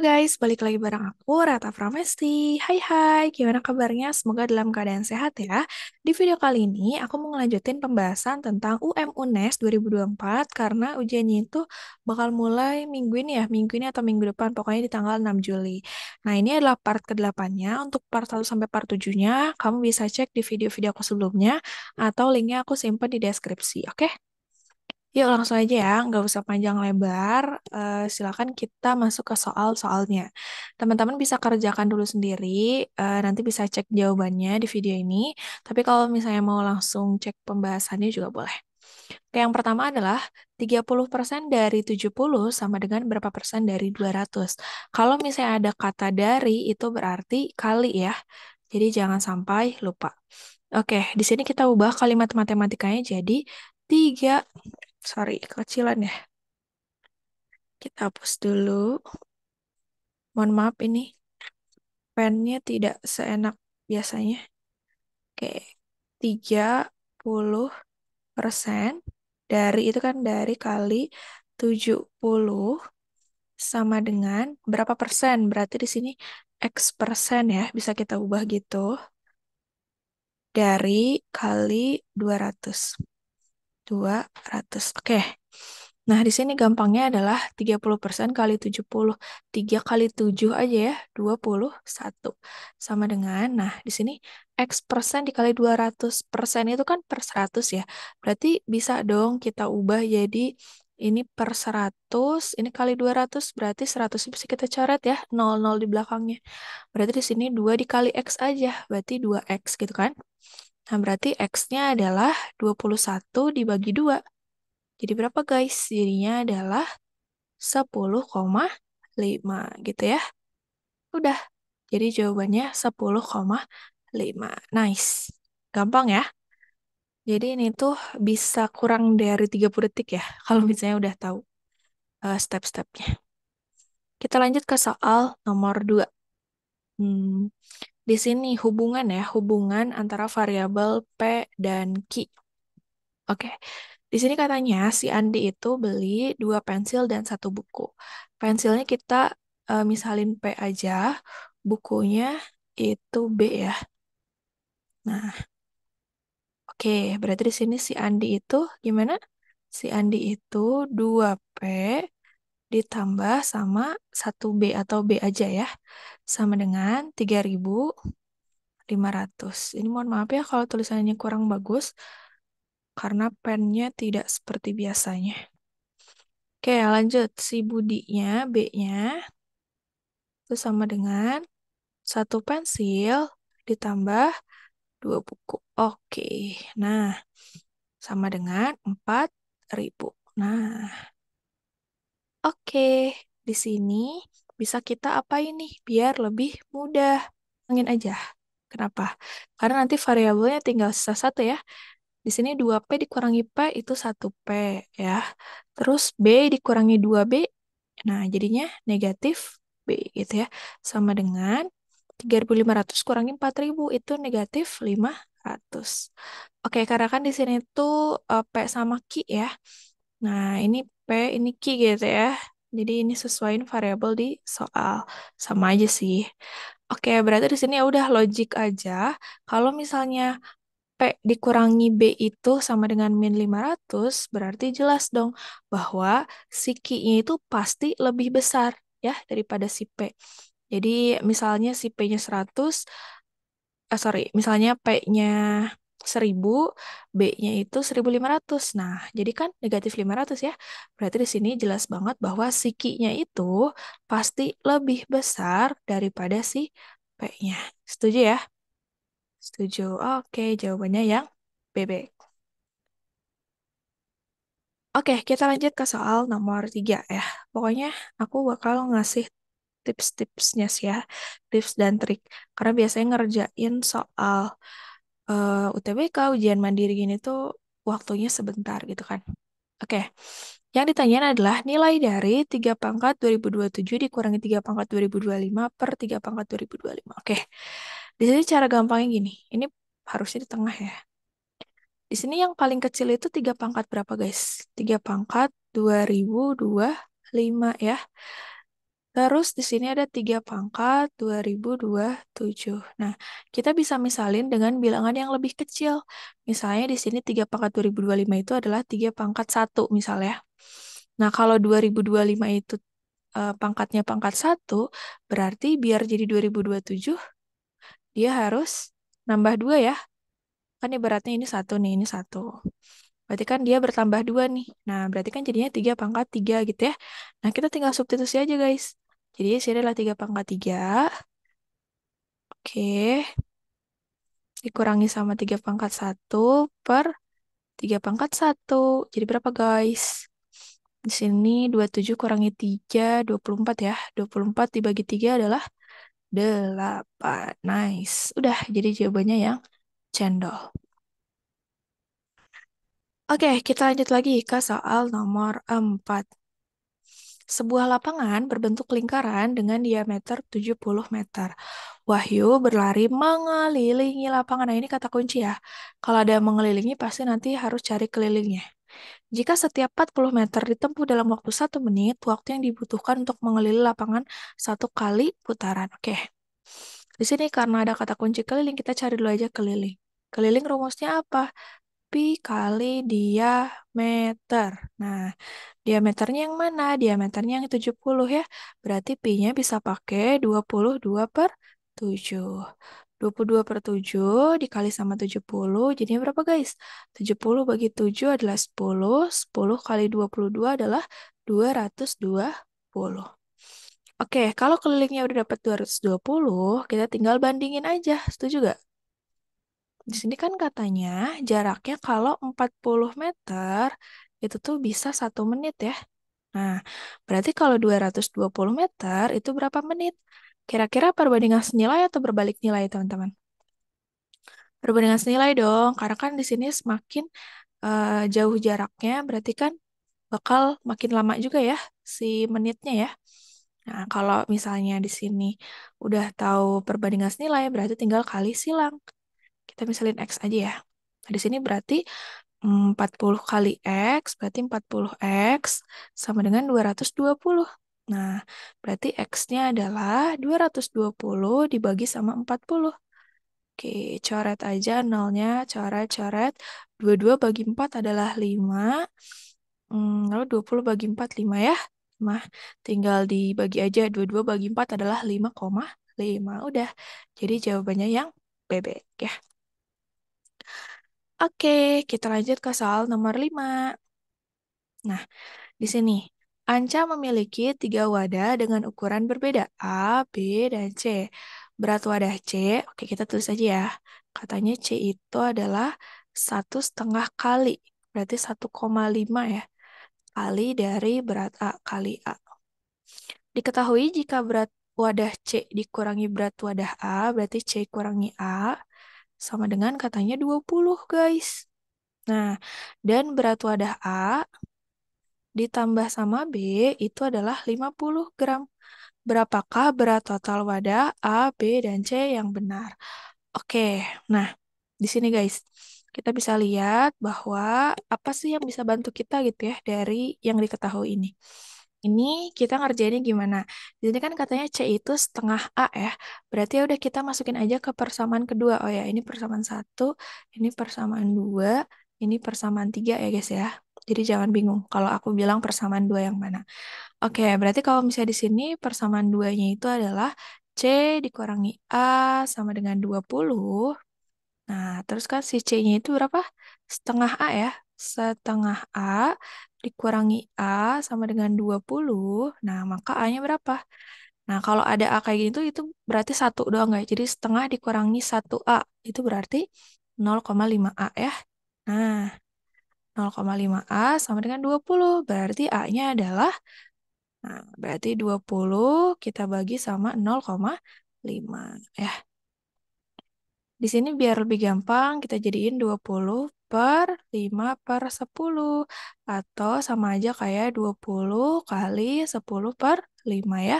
guys, balik lagi bareng aku, Rata Pramesti. Hai hai, gimana kabarnya? Semoga dalam keadaan sehat ya. Di video kali ini, aku mau ngelanjutin pembahasan tentang UM UNES 2024 karena ujiannya itu bakal mulai minggu ini ya, minggu ini atau minggu depan, pokoknya di tanggal 6 Juli. Nah, ini adalah part ke-8-nya. Untuk part 1 sampai part 7-nya, kamu bisa cek di video-video aku sebelumnya atau linknya aku simpan di deskripsi, oke? Okay? Yuk langsung aja ya, nggak usah panjang lebar. Uh, silakan kita masuk ke soal-soalnya. Teman-teman bisa kerjakan dulu sendiri, Uh, nanti bisa cek jawabannya di video ini. Tapi kalau misalnya mau langsung cek pembahasannya juga boleh. Oke, yang pertama adalah 30% dari 70 sama dengan berapa persen dari 200. Kalau misalnya ada kata dari, itu berarti kali ya. Jadi jangan sampai lupa. Oke, di sini kita ubah kalimat matematikanya jadi 3 sorry, kecilan ya. Kita hapus dulu. Mohon maaf ini pennya tidak seenak biasanya. Oke, puluh persen dari itu kan dari kali 70 sama dengan berapa persen? Berarti di sini X persen ya, bisa kita ubah gitu. Dari kali 200. 200. Oke. Okay. Nah, di sini gampangnya adalah 30% kali 70. 3 kali 7 aja ya, 21. Sama dengan, nah, di sini X persen dikali 200 persen itu kan per 100 ya. Berarti bisa dong kita ubah jadi ini per 100, ini kali 200, berarti 100 bisa kita coret ya, 00 di belakangnya. Berarti di sini 2 dikali X aja, berarti 2X gitu kan. Nah, berarti X-nya adalah 21 dibagi 2. Jadi berapa guys? Jadinya adalah 10,5 gitu ya. Udah. Jadi jawabannya 10,5. Nice. Gampang ya? Jadi ini tuh bisa kurang dari 30 detik ya, kalau misalnya udah tahu uh, step-stepnya. Kita lanjut ke soal nomor 2. Hmm. Di sini hubungan ya, hubungan antara variabel P dan Q. Oke. Di sini katanya si Andi itu beli dua pensil dan satu buku. Pensilnya kita uh, misalin P aja, bukunya itu B ya. Nah, oke, berarti di sini si Andi itu gimana? Si Andi itu 2P ditambah sama 1B atau B aja ya. Sama dengan 3500. Ini mohon maaf ya kalau tulisannya kurang bagus karena pennya tidak seperti biasanya. Oke, lanjut. Si budinya, B-nya, itu sama dengan satu pensil ditambah dua buku. Oke, nah, sama dengan 4000. Nah, Oke, di sini bisa kita apa ini biar lebih mudah? Angin aja. Kenapa? Karena nanti variabelnya tinggal sisa satu ya. Di sini 2P dikurangi P itu 1P ya. Terus B dikurangi 2B, nah jadinya negatif B gitu ya. Sama dengan 3.500 kurangi 4.000 itu negatif 500. Oke, karena kan di sini tuh eh, P sama Q ya. Nah, ini P ini Q gitu ya. Jadi ini sesuaiin variabel di soal. Sama aja sih. Oke, berarti di sini ya udah logik aja. Kalau misalnya P dikurangi B itu sama dengan min 500, berarti jelas dong bahwa si q itu pasti lebih besar ya daripada si P. Jadi misalnya si P-nya 100, eh, sorry, misalnya P-nya 1000, B-nya itu 1500. Nah, jadi kan negatif 500 ya. Berarti di sini jelas banget bahwa si Q-nya itu pasti lebih besar daripada si P-nya. Setuju ya? Setuju. Oke, jawabannya yang bebek. Oke, kita lanjut ke soal nomor 3 ya. Pokoknya aku bakal ngasih tips-tipsnya sih ya, tips dan trik. Karena biasanya ngerjain soal uh, eh, UTBK, ujian mandiri gini tuh waktunya sebentar gitu kan. Oke, yang ditanyain adalah nilai dari 3 pangkat 2027 dikurangi 3 pangkat 2025 per 3 pangkat 2025. Oke, di sini cara gampangnya gini, ini harusnya di tengah ya. Di sini yang paling kecil itu 3 pangkat berapa guys? 3 pangkat 2025 ya. Terus di sini ada tiga pangkat 2027. Nah, kita bisa misalin dengan bilangan yang lebih kecil. Misalnya di sini tiga pangkat 2025 itu adalah tiga pangkat 1 misalnya. Nah, kalau 2025 itu e, pangkatnya pangkat satu, berarti biar jadi 2027, dia harus nambah dua ya. Kan ibaratnya ini satu nih, ini satu. Berarti kan dia bertambah dua nih. Nah, berarti kan jadinya tiga pangkat tiga gitu ya. Nah, kita tinggal substitusi aja guys. Jadi sini adalah 3 pangkat 3. Oke. Dikurangi sama 3 pangkat 1 per 3 pangkat 1. Jadi berapa guys? Di sini 27 kurangi 3, 24 ya. 24 dibagi 3 adalah 8. Nice. Udah, jadi jawabannya yang cendol. Oke, kita lanjut lagi ke soal nomor 4 sebuah lapangan berbentuk lingkaran dengan diameter 70 meter. Wahyu berlari mengelilingi lapangan. Nah, ini kata kunci ya. Kalau ada yang mengelilingi, pasti nanti harus cari kelilingnya. Jika setiap 40 meter ditempuh dalam waktu 1 menit, waktu yang dibutuhkan untuk mengelilingi lapangan satu kali putaran. Oke. Di sini karena ada kata kunci keliling, kita cari dulu aja keliling. Keliling rumusnya apa? pi kali diameter. Nah, diameternya yang mana? Diameternya yang 70 ya. Berarti pi-nya bisa pakai 22 per 7. 22 per 7 dikali sama 70, jadinya berapa guys? 70 bagi 7 adalah 10, 10 kali 22 adalah 220. Oke, kalau kelilingnya udah dapat 220, kita tinggal bandingin aja, setuju gak? Di sini kan katanya jaraknya kalau 40 meter itu tuh bisa satu menit ya. Nah, berarti kalau 220 meter itu berapa menit? Kira-kira perbandingan senilai atau berbalik nilai, teman-teman? Perbandingan senilai dong, karena kan di sini semakin uh, jauh jaraknya, berarti kan bakal makin lama juga ya si menitnya ya. Nah, kalau misalnya di sini udah tahu perbandingan senilai, berarti tinggal kali silang. Kita misalin X aja ya. Nah, di sini berarti 40 mm, kali X, berarti 40X sama dengan 220. Nah, berarti X-nya adalah 220 dibagi sama 40. Oke, coret aja nolnya, coret-coret. 22 bagi 4 adalah 5. Hmm, lalu 20 bagi 4, 5 ya. Nah, Tinggal dibagi aja, 22 bagi 4 adalah 5,5. Udah, jadi jawabannya yang bebek ya. Oke, kita lanjut ke soal nomor 5. Nah, di sini Anca memiliki tiga wadah dengan ukuran berbeda, A, B, dan C. Berat wadah C, oke kita tulis aja ya. Katanya C itu adalah satu setengah kali, berarti 1,5 ya, kali dari berat A kali A. Diketahui jika berat wadah C dikurangi berat wadah A, berarti C kurangi A, sama dengan katanya 20 guys. Nah, dan berat wadah A ditambah sama B itu adalah 50 gram. Berapakah berat total wadah A, B, dan C yang benar? Oke, nah di sini guys kita bisa lihat bahwa apa sih yang bisa bantu kita gitu ya dari yang diketahui ini ini kita ngerjainnya gimana? Jadi kan katanya C itu setengah A ya. Berarti ya udah kita masukin aja ke persamaan kedua. Oh ya, ini persamaan satu, ini persamaan dua, ini persamaan tiga ya guys ya. Jadi jangan bingung kalau aku bilang persamaan dua yang mana. Oke, berarti kalau misalnya di sini persamaan duanya itu adalah C dikurangi A sama dengan 20. Nah, terus kan si C-nya itu berapa? Setengah A ya. Setengah A dikurangi A sama dengan 20, nah maka A-nya berapa? Nah, kalau ada A kayak gitu, itu berarti satu doang, guys. Ya, jadi setengah dikurangi 1A, itu berarti 0,5A ya. Nah, 0,5A sama dengan 20, berarti A-nya adalah, nah, berarti 20 kita bagi sama 0,5 ya. Di sini biar lebih gampang, kita jadiin 20 per 5 per 10. Atau sama aja kayak 20 kali 10 per 5 ya.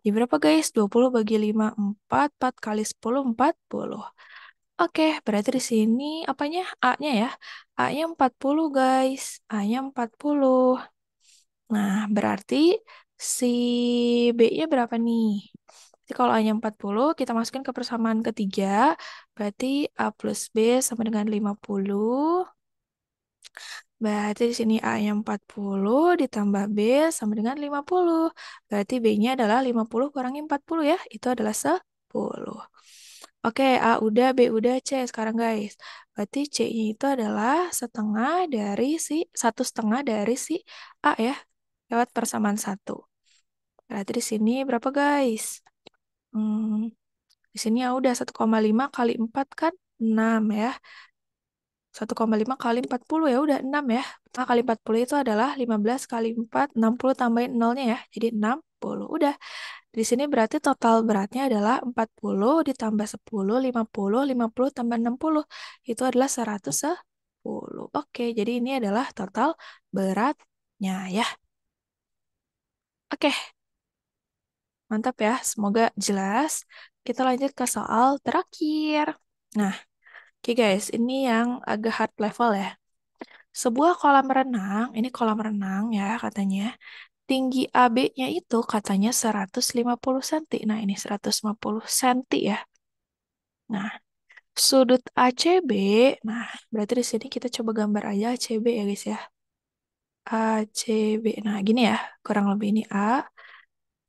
Jadi berapa guys? 20 bagi 5, 4. 4 kali 10, 40. Oke, berarti di sini apanya? A-nya ya. A-nya 40 guys. A-nya 40. Nah, berarti si B-nya berapa nih? Jadi kalau a A-nya 40, kita masukin ke persamaan ketiga, berarti A plus B sama dengan 50. Berarti di sini A-nya 40 ditambah B sama dengan 50. Berarti B-nya adalah 50 kurangi 40 ya. Itu adalah 10. Oke, A udah, B udah, C sekarang guys. Berarti C-nya itu adalah setengah dari si, satu setengah dari si A ya. Lewat persamaan satu. Berarti di sini berapa guys? Hmm, di sini ya udah 1,5 kali 4 kan 6 ya. 1,5 kali 40 ya udah 6 ya. Nah, kali 40 itu adalah 15 kali 4, 60 tambahin 0-nya ya. Jadi 60. Udah. Di sini berarti total beratnya adalah 40 ditambah 10, 50, 50 tambah 60. Itu adalah 110. Oke, jadi ini adalah total beratnya ya. Oke. Mantap ya, semoga jelas. Kita lanjut ke soal terakhir. Nah, oke okay guys, ini yang agak hard level ya. Sebuah kolam renang, ini kolam renang ya katanya, tinggi AB-nya itu katanya 150 cm. Nah, ini 150 cm ya. Nah, sudut ACB, nah berarti di sini kita coba gambar aja ACB ya guys ya. ACB, nah gini ya, kurang lebih ini A,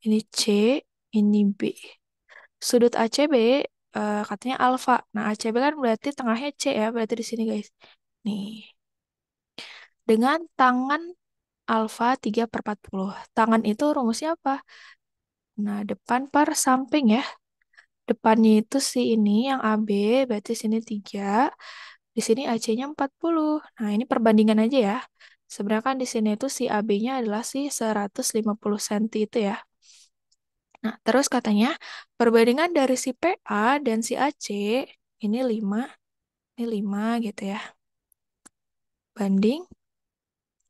ini C, ini B. Sudut ACB uh, eh, katanya alfa. Nah, ACB kan berarti tengahnya C ya, berarti di sini guys. Nih. Dengan tangan alfa 3 per 40. Tangan itu rumusnya apa? Nah, depan per samping ya. Depannya itu si ini yang AB, berarti sini 3. Di sini AC-nya 40. Nah, ini perbandingan aja ya. Sebenarnya kan di sini itu si AB-nya adalah si 150 cm itu ya. Nah, terus katanya perbandingan dari si PA dan si AC ini 5, ini 5 gitu ya. Banding,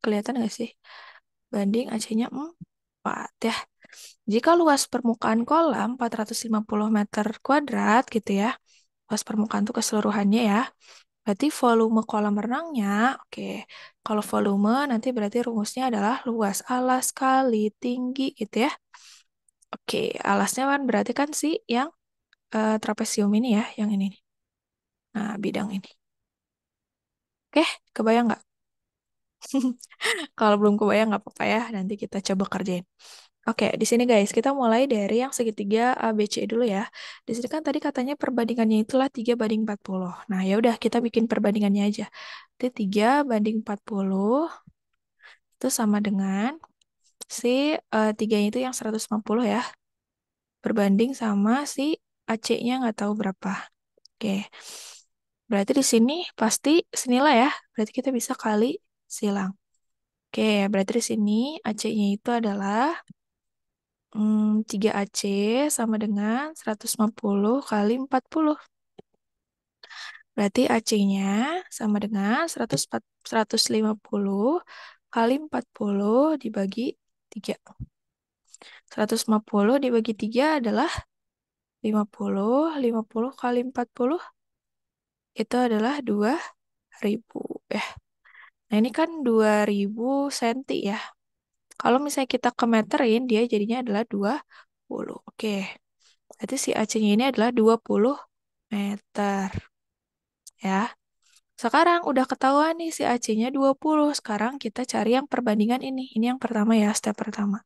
kelihatan nggak sih? Banding AC-nya 4 ya. Jika luas permukaan kolam 450 meter kuadrat gitu ya, luas permukaan itu keseluruhannya ya, berarti volume kolam renangnya, oke, okay. kalau volume nanti berarti rumusnya adalah luas alas kali tinggi gitu ya. Oke, alasnya kan berarti kan si yang uh, trapesium ini ya, yang ini. Nah, bidang ini. Oke, kebayang nggak? Kalau belum kebayang nggak apa-apa ya, nanti kita coba kerjain. Oke, di sini guys, kita mulai dari yang segitiga ABC dulu ya. Di sini kan tadi katanya perbandingannya itulah 3 banding 40. Nah, ya udah kita bikin perbandingannya aja. Jadi 3 banding 40 itu sama dengan si uh, eh, tiganya itu yang 150 ya. Berbanding sama si AC-nya nggak tahu berapa. Oke. Berarti di sini pasti senilai ya. Berarti kita bisa kali silang. Oke, berarti di sini AC-nya itu adalah hmm, 3AC sama dengan 150 kali 40. Berarti AC-nya sama dengan 100, 150 kali 40 dibagi 3. 150 dibagi 3 adalah 50. 50 kali 40 itu adalah 2000 ya. Eh, nah, ini kan 2000 cm ya. Kalau misalnya kita ke meterin, dia jadinya adalah 20. Oke. Berarti si AC-nya ini adalah 20 meter. Ya. Sekarang udah ketahuan nih si AC-nya 20. Sekarang kita cari yang perbandingan ini. Ini yang pertama ya, step pertama.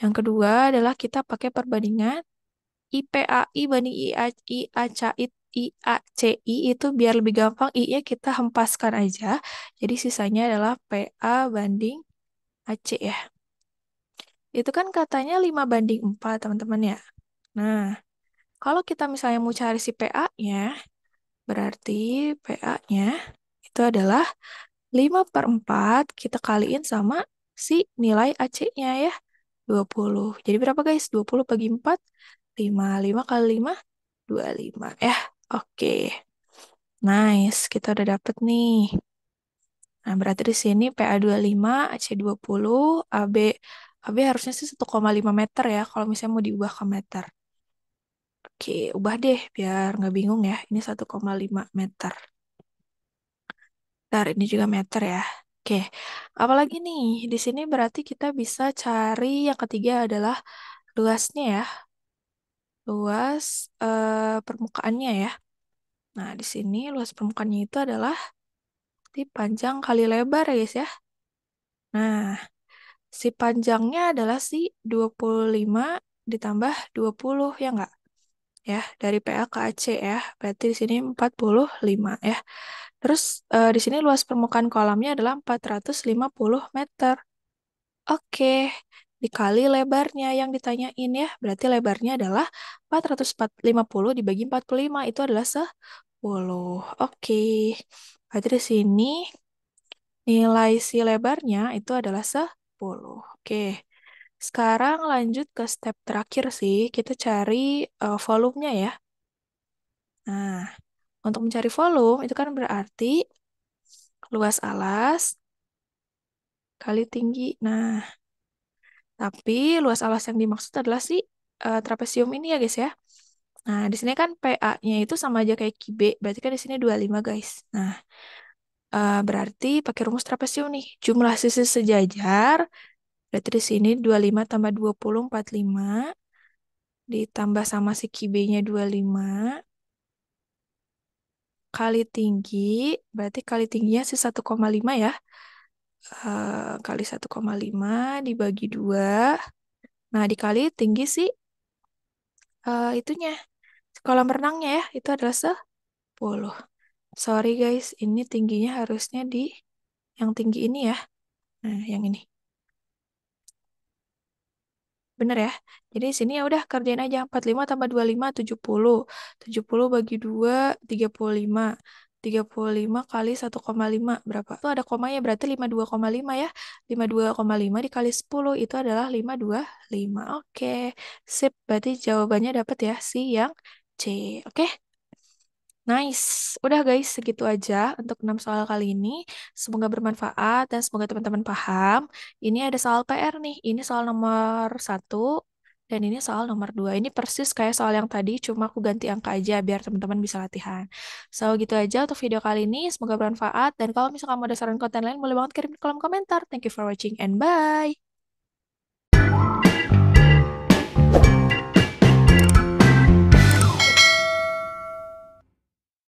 Yang kedua adalah kita pakai perbandingan IPAI banding IACI IACI itu biar lebih gampang I-nya kita hempaskan aja. Jadi sisanya adalah PA banding AC ya. Itu kan katanya 5 banding 4 teman-teman ya. Nah, kalau kita misalnya mau cari si PA-nya, Berarti PA-nya itu adalah 5 per 4 kita kaliin sama si nilai AC-nya ya. 20. Jadi berapa guys? 20 bagi 4? 5. 5 kali 5? 25 ya. Eh, Oke. Okay. Nice. Kita udah dapet nih. Nah, berarti di sini PA25, AC20, AB. AB harusnya sih 1,5 meter ya, kalau misalnya mau diubah ke meter. Oke, ubah deh biar nggak bingung ya. Ini 1,5 meter. Bentar, ini juga meter ya. Oke, apalagi nih? Di sini berarti kita bisa cari yang ketiga adalah luasnya ya. Luas eh, permukaannya ya. Nah, di sini luas permukaannya itu adalah di panjang kali lebar ya guys ya. Nah, si panjangnya adalah si 25 ditambah 20 ya nggak? ya, dari PA ke AC ya. Berarti di sini 45 ya. Terus e, di sini luas permukaan kolamnya adalah 450 meter. Oke, dikali lebarnya yang ditanyain ya. Berarti lebarnya adalah 450 dibagi 45 itu adalah 10. Oke. Berarti di sini nilai si lebarnya itu adalah 10. Oke. Sekarang lanjut ke step terakhir sih, kita cari uh, volumenya ya. Nah, untuk mencari volume itu kan berarti luas alas kali tinggi. Nah, tapi luas alas yang dimaksud adalah si eh, trapesium ini ya guys ya. Nah, di sini kan PA-nya itu sama aja kayak QB, berarti kan di sini 25 guys. Nah, eh, berarti pakai rumus trapesium nih, jumlah sisi sejajar Berarti di sini 25 tambah 20, 45. Ditambah sama si QB-nya 25. Kali tinggi, berarti kali tingginya si 1,5 ya. Uh, kali 1,5 dibagi 2. Nah, dikali tinggi si uh, itunya. Kolam renangnya ya, itu adalah 10. Sorry guys, ini tingginya harusnya di yang tinggi ini ya. Nah, yang ini. Bener ya? Jadi sini ya udah kerjain aja 45 tambah 25 70. 70 bagi 2 35. 35 kali 1,5 berapa? Itu ada komanya berarti 52,5 ya. 52,5 dikali 10 itu adalah 525. Oke. Sip, berarti jawabannya dapat ya si yang C. Oke. Nice. Udah guys, segitu aja untuk 6 soal kali ini. Semoga bermanfaat dan semoga teman-teman paham. Ini ada soal PR nih. Ini soal nomor 1 dan ini soal nomor 2. Ini persis kayak soal yang tadi, cuma aku ganti angka aja biar teman-teman bisa latihan. So, gitu aja untuk video kali ini. Semoga bermanfaat. Dan kalau misalnya kamu ada saran konten lain, boleh banget kirim di kolom komentar. Thank you for watching and bye!